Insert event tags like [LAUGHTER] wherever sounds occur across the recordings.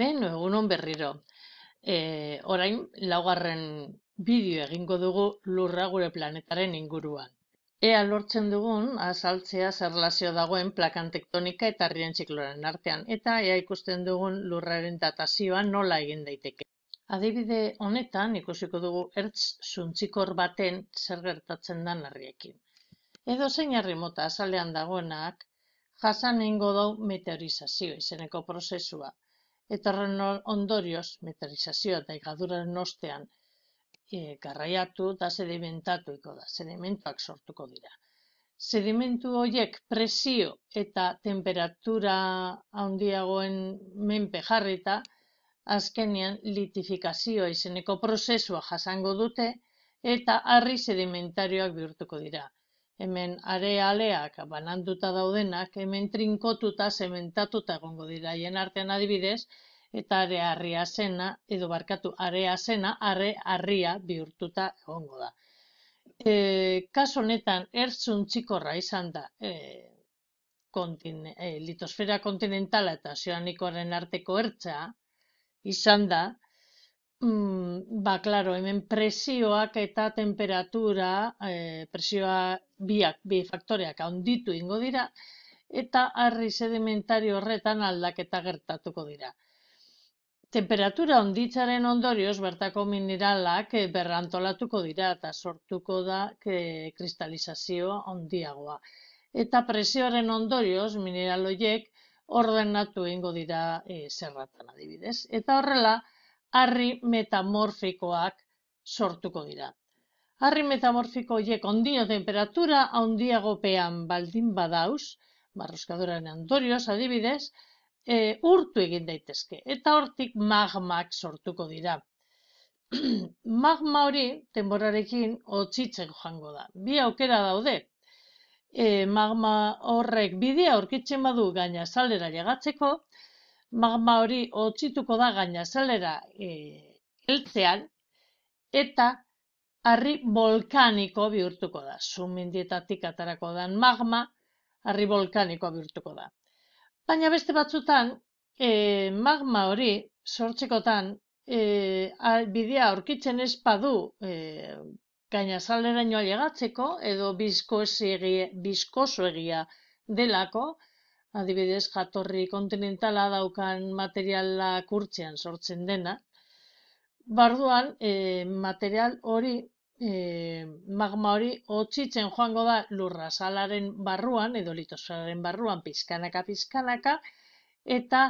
Ben, egunon berriro. E, orain, laugarren bideo egingo dugu lurra gure planetaren inguruan. Ea lortzen dugun, azaltzea zerlazio dagoen plakan tektonika eta rien txikloren artean, eta ea ikusten dugun lurraren datazioa nola egin daiteke. Adibide honetan ikusiko dugu ertz suntzikor baten zer gertatzen dan harriekin. Edo zein harri mota azalean dagoenak, jasan egingo dau meteorizazio izeneko prozesua eta horren ondorioz, metalizazioa eta ikaduraren ostean e, garraiatu eta sedimentatu da, sedimentuak sortuko dira. Sedimentu horiek presio eta temperatura handiagoen menpe jarrita, azkenean litifikazioa izeneko prozesua jasango dute eta harri sedimentarioak bihurtuko dira hemen are aleak bananduta daudenak, hemen trinkotuta, sementatuta egongo dira hien artean adibidez, eta arearria harria zena, edo barkatu, are azena, are harria bihurtuta egongo da. E, kaso honetan ertzun txikorra izan da e, kontin, e, litosfera kontinentala eta zioanikoaren arteko ertza izan da Mm, ba, claro, hemen presioak eta temperatura, e, presioa biak, bi faktoreak onditu ingo dira, eta harri sedimentario horretan aldaketa gertatuko dira. Temperatura onditzaren ondorioz, bertako mineralak eh, berrantolatuko dira eta sortuko da eh, kristalizazio ondiagoa. Eta presioaren ondorioz, mineraloiek ordenatu ingo dira e, zerratan adibidez. Eta horrela, harri metamorfikoak sortuko dira. Harri metamorfiko hiek ondio temperatura handiago gopean baldin badaus, barruskadoraren antorioz adibidez, e, urtu egin daitezke eta hortik magmak sortuko dira. [CLEARS THROAT] Magma hori temborarekin otzitzen joango da. Bi aukera daude. E, magma horrek bidea aurkitzen badu gaina saldera llegatzeko, magma hori otzituko da gaina zelera e, eltzean, eta harri volkaniko bihurtuko da. Zumindietatik atarako dan magma, harri volkanikoa bihurtuko da. Baina beste batzutan, e, magma hori sortzekotan e, bidea aurkitzen ez padu e, gaina salera edo bizkoso egia delako, adibidez, jatorri kontinentala daukan materiala kurtzean sortzen dena. Barduan, eh, material hori, eh, magma hori, hotzitzen joango da lurra salaren barruan, edo litosferaren barruan, pizkanaka, pizkanaka, eta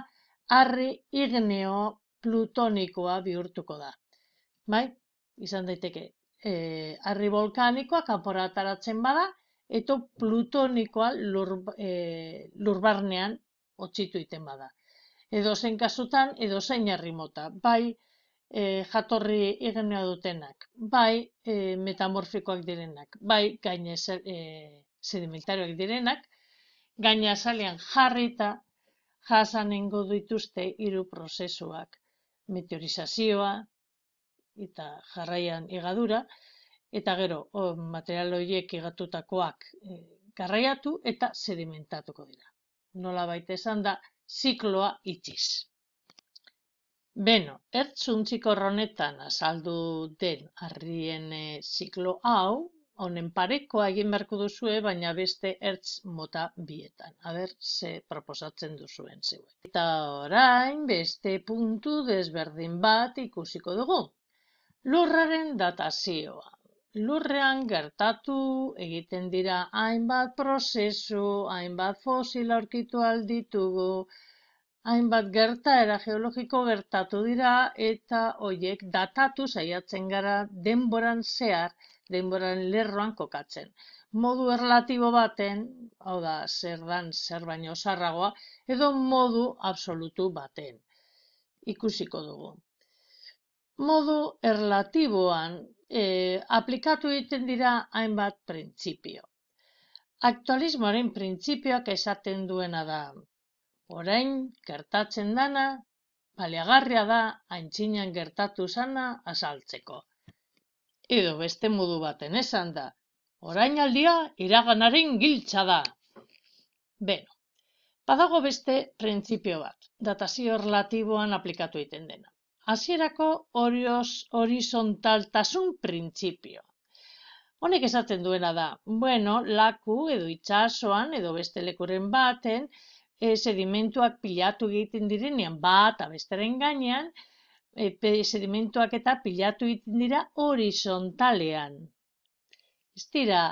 harri igneo plutonikoa bihurtuko da. Bai? Izan daiteke, eh, harri e, volkanikoa bada, Eto plutonikoa lur, e, eh, lurbarnean otxitu iten bada. Edo zen kasutan, edo zein mota, bai eh, jatorri igenea dutenak, bai e, metamorfikoak direnak, bai gaine e, sedimentarioak direnak, gaine azalean jarri jasan ingo dituzte hiru prozesuak, meteorizazioa eta jarraian egadura, eta gero material horiek igatutakoak e, garraiatu eta sedimentatuko dira. Nola baita esan da, zikloa itxiz. Beno, ertzuntziko honetan azaldu den harrien e, ziklo hau, honen parekoa egin beharko duzue, baina beste ertz mota bietan. Aber, ze proposatzen duzuen zeu. Eta orain, beste puntu desberdin bat ikusiko dugu. Lurraren datazioa lurrean gertatu egiten dira hainbat prozesu, hainbat fosil aurkitu alditugu, hainbat gerta era geologiko gertatu dira eta hoiek datatu saiatzen gara denboran zehar, denboran lerroan kokatzen. Modu erlatibo baten, hau da, zer dan zer baino zarragoa, edo modu absolutu baten ikusiko dugu. Modu erlatiboan e, aplikatu egiten dira hainbat printzipio. Aktualismoaren printzipioak esaten duena da, orain gertatzen dana, baliagarria da aintzinan gertatu sana azaltzeko. Edo beste modu baten esan da, orain iraganaren giltza da. Beno, badago beste printzipio bat, datazio relatiboan aplikatu egiten dena hasierako orioz horizontaltasun printzipio. Honek esaten duena da, bueno, laku edo itxasoan edo beste lekuren baten, e, sedimentuak pilatu egiten direnean bat abesteren gainean, e, pe, sedimentuak eta pilatu egiten dira horizontalean. Ez dira,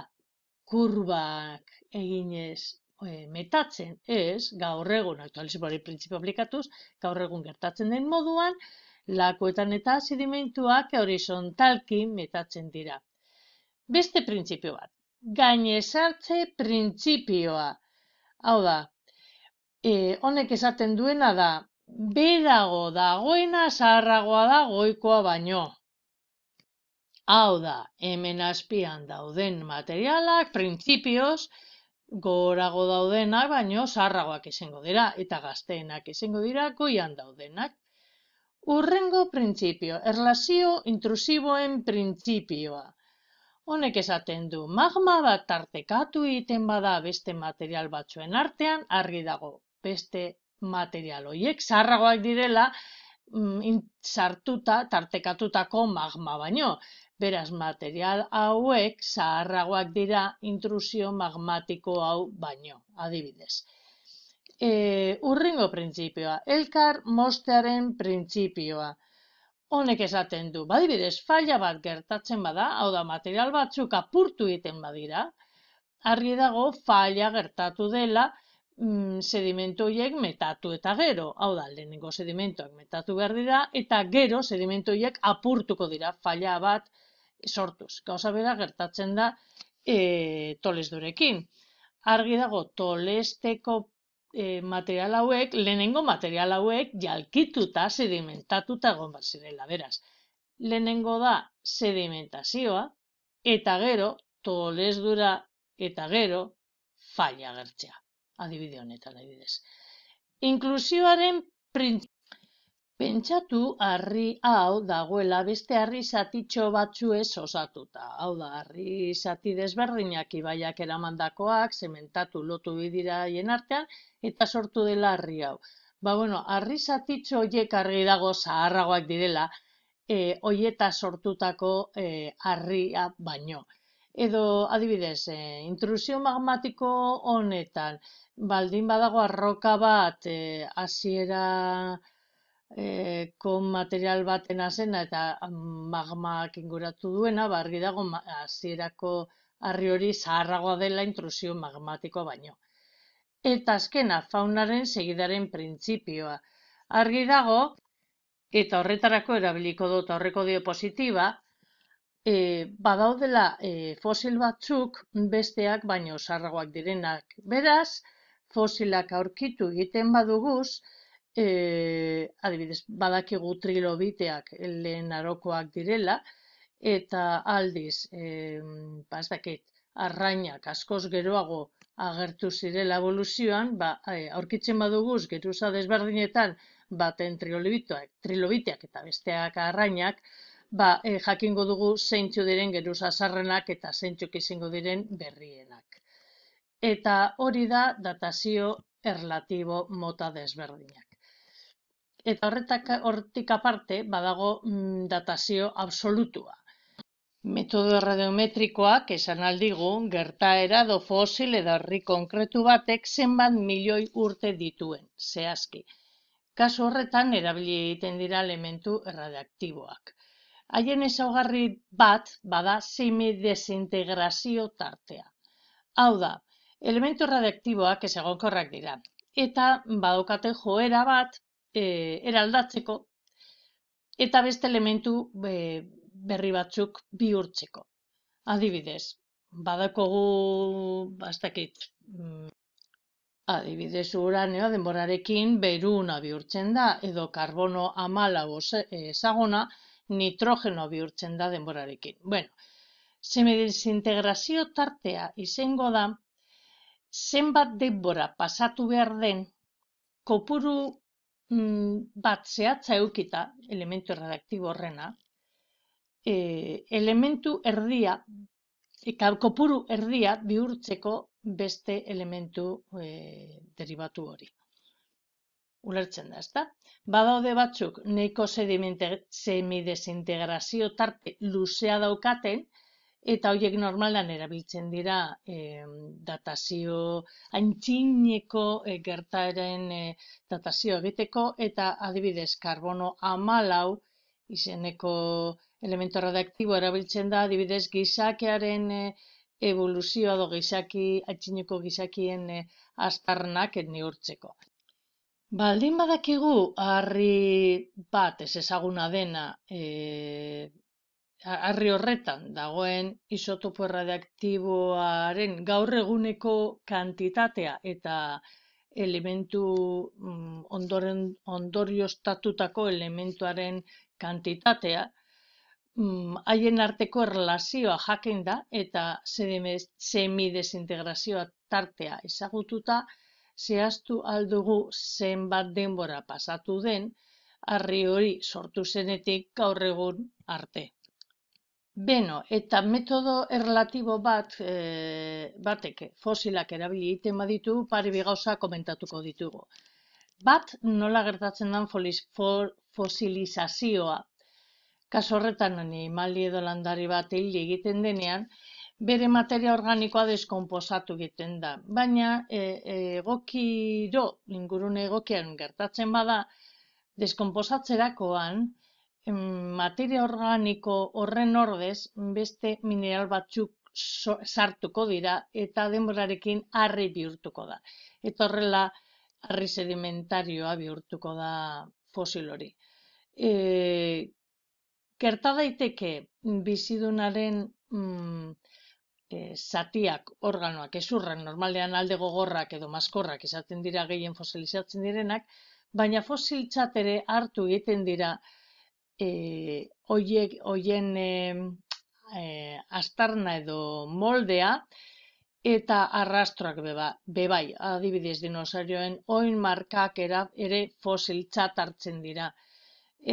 kurbak egin ez eh, metatzen ez, gaur egun, aktualizipari prinsipio aplikatuz, gaur egun gertatzen den moduan, lakoetan eta sedimentuak horizontalki metatzen dira. Beste printzipio bat, gainezartze printzipioa. Hau da, e, honek esaten duena da, berago dagoena zaharragoa da goikoa baino. Hau da, hemen azpian dauden materialak, printzipioz, gorago daudenak baino zaharragoak izango dira eta gazteenak izango dira goian daudenak. Urrengo printzipio, erlazio intrusiboen printzipioa. Honek esaten du, magma bat tartekatu egiten bada beste material batzuen artean, argi dago, beste material hoiek, zarragoak direla, mm, sartuta, tartekatutako magma baino. Beraz, material hauek zaharragoak dira intrusio magmatiko hau baino, adibidez e, eh, urringo printzipioa, elkar mostearen printzipioa. Honek esaten du, badibidez, falla bat gertatzen bada, hau da material batzuk apurtu egiten badira, argi dago falla gertatu dela mm, sedimentoiek metatu eta gero, hau da, lehenengo sedimentoak metatu behar dira, eta gero sedimentoiek apurtuko dira falla bat sortuz. Gauza bera gertatzen da e, tolesdurekin. Argi dago, tolesteko e, material hauek, lehenengo material hauek jalkituta, sedimentatuta egon bat zirela, beraz. Lehenengo da sedimentazioa, eta gero, tolesdura eta gero, falla gertzea. Adibide honetan, adibidez. Inklusioaren Pentsatu harri hau dagoela beste harri zatitxo batzuez osatuta. Hau da, harri sati desberdinak ibaiak eramandakoak, sementatu lotu bidira hien artean, eta sortu dela harri hau. Ba, bueno, harri satitxo horiek harri dago zaharragoak direla, e, sortutako e, harria baino. Edo, adibidez, e, intrusio magmatiko honetan, baldin badago arroka bat e, hasiera e, kon material baten azena eta mm, magmak inguratu duena, barri dago hasierako arri hori zaharragoa dela intrusio magmatiko baino. Eta azkena, faunaren segidaren printzipioa Argi dago, eta horretarako erabiliko dut horreko diopositiba, e, eh, badaudela e, fosil batzuk besteak baino zarragoak direnak. Beraz, fosilak aurkitu egiten baduguz, e, adibidez, badakigu trilobiteak lehen arokoak direla, eta aldiz, e, dakit arrainak askoz geroago agertu zirela evoluzioan, ba, eh, aurkitzen baduguz, geruza desberdinetan, baten trilobiteak eta besteak arrainak, ba, eh, jakingo dugu zeintxu diren geruza sarrenak eta zeintxuk izango diren berrienak. Eta hori da datazio erlatibo mota desberdinak. Eta horretak hortik aparte badago mm, datazio absolutua. Metodo radiometrikoak esan aldigu, gerta erado fosil edarri konkretu batek zenbat milioi urte dituen, zehazki. Kasu horretan erabili egiten dira elementu radioaktiboak. Haien ezaugarri bat bada semi desintegrazio tartea. Hau da, elementu radioaktiboak ezagokorrak dira. Eta badokate joera bat e, eraldatzeko eta beste elementu berri batzuk bihurtzeko. Adibidez, badakogu, bastakit, mm, adibidez uranioa denborarekin beruna bihurtzen da, edo karbono amala ezagona nitrogeno bihurtzen da denborarekin. Bueno, Semidesintegrazio tartea izango da, zenbat denbora pasatu behar den, kopuru Mm, bat zehatza eukita elementu redaktibo horrena, e, elementu erdia, eka kopuru erdia bihurtzeko beste elementu e, derivatu hori. Ulertzen da, ez da? Badaude batzuk, neiko sedimente semidesintegrazio tarte luzea daukaten, Eta horiek normalan erabiltzen dira e, datazio antxineko e, eh, gertaren eh, datazio egiteko eta adibidez karbono amalau izeneko elemento radioaktibo erabiltzen da adibidez gizakearen e, eh, evoluzioa do gizaki antxineko gizakien e, aztarnak Baldin badakigu harri bat ez ezaguna dena e, arri horretan dagoen isotopo erradiaktiboaren gaur eguneko kantitatea eta elementu mm, ondoren ondorio estatutako elementuaren kantitatea mm, haien arteko erlazioa jaken da eta semidesintegrazioa tartea ezagututa zehaztu aldugu zenbat denbora pasatu den arri hori sortu zenetik gaur egun arte Beno, eta metodo erlatibo bat e, batek fosilak erabili egiten baditu, pari bi komentatuko ditugu. Bat nola gertatzen den folis, fosilizazioa. Kaso horretan animali edo landari bat hil egiten denean, bere materia organikoa deskomposatu egiten da. Baina egokiro, e, ingurune egokian gertatzen bada, deskomposatzerakoan, materia organiko horren ordez beste mineral batzuk sartuko dira eta denborarekin harri bihurtuko da. Eta horrela harri sedimentarioa bihurtuko da fosil hori. E, daiteke bizidunaren mm, e, zatiak organoak ezurren normalean alde gogorrak edo maskorrak izaten dira gehien fosilizatzen direnak, baina fosiltzat ere hartu egiten dira e, eh, oien e, eh, astarna edo moldea, eta arrastroak beba, bebai, adibidez dinosaurioen oin markak era, ere fosil hartzen dira,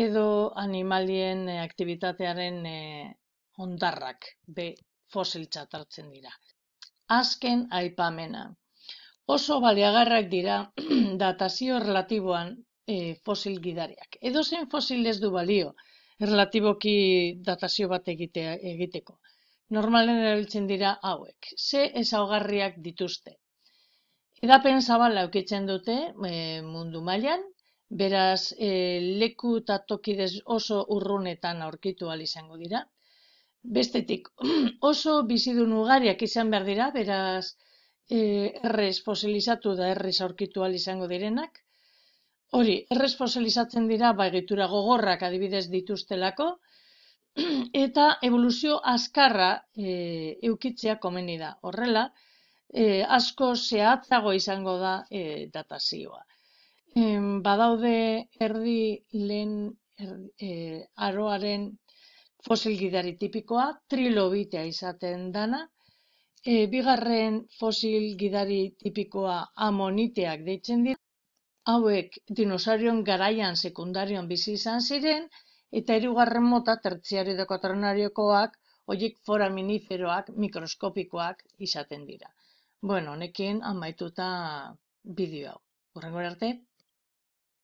edo animalien e, eh, aktivitatearen e, ondarrak be fosil hartzen dira. Azken aipamena. Oso baliagarrak dira [CLEARS THROAT] datazio relatiboan e, fosil gidariak. Edo zen fosil ez du balio, erlatiboki datazio bat egite, egiteko. Normalen erabiltzen dira hauek, ze ezaugarriak dituzte. Edapen zabala laukitzen dute e, mundu mailan, beraz e, leku eta tokidez oso urrunetan aurkitu izango dira. Bestetik, [CLEARS THROAT] oso bizidun ugariak izan behar dira, beraz, e, errez fosilizatu da errez aurkitu izango direnak, Hori, errez fosilizatzen dira ba, egitura gogorrak adibidez dituztelako, [CLEARS THROAT] eta evoluzio azkarra e, eh, eukitzea komeni da. Horrela, e, asko zehatzago izango da e, datazioa. E, badaude erdi lehen er, aroaren fosil gidari tipikoa, trilobitea izaten dana, e, bigarren fosil gidari tipikoa amoniteak deitzen dira, hauek dinosaurion garaian sekundarion bizi izan ziren eta hirugarren mota tertziario eta hoiek foraminiferoak mikroskopikoak izaten dira. Bueno, honekin amaituta bideo hau. Horrengora arte